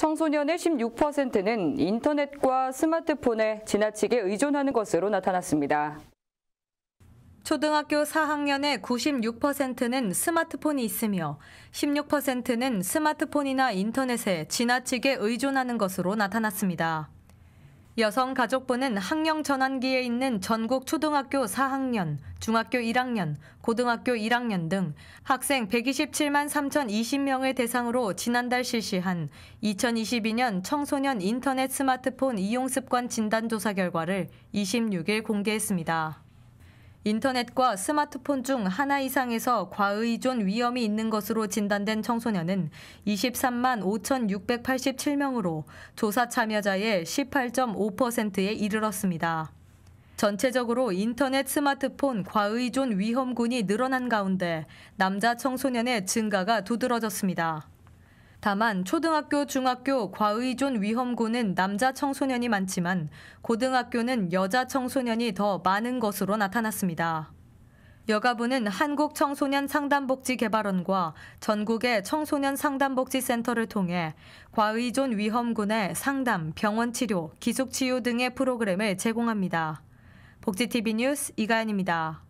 청소년의 16%는 인터넷과 스마트폰에 지나치게 의존하는 것으로 나타났습니다. 초등학교 4학년의 96%는 스마트폰이 있으며 16%는 스마트폰이나 인터넷에 지나치게 의존하는 것으로 나타났습니다. 여성가족부는 학령 전환기에 있는 전국 초등학교 4학년, 중학교 1학년, 고등학교 1학년 등 학생 127만 3,020명을 대상으로 지난달 실시한 2022년 청소년 인터넷 스마트폰 이용습관 진단조사 결과를 26일 공개했습니다. 인터넷과 스마트폰 중 하나 이상에서 과의존 위험이 있는 것으로 진단된 청소년은 23만 5,687명으로 조사 참여자의 18.5%에 이르렀습니다. 전체적으로 인터넷 스마트폰 과의존 위험군이 늘어난 가운데 남자 청소년의 증가가 두드러졌습니다. 다만 초등학교, 중학교 과의존 위험군은 남자 청소년이 많지만 고등학교는 여자 청소년이 더 많은 것으로 나타났습니다. 여가부는 한국청소년상담복지개발원과 전국의 청소년상담복지센터를 통해 과의존 위험군의 상담, 병원치료, 기숙치유 등의 프로그램을 제공합니다. 복지TV 뉴스 이가연입니다.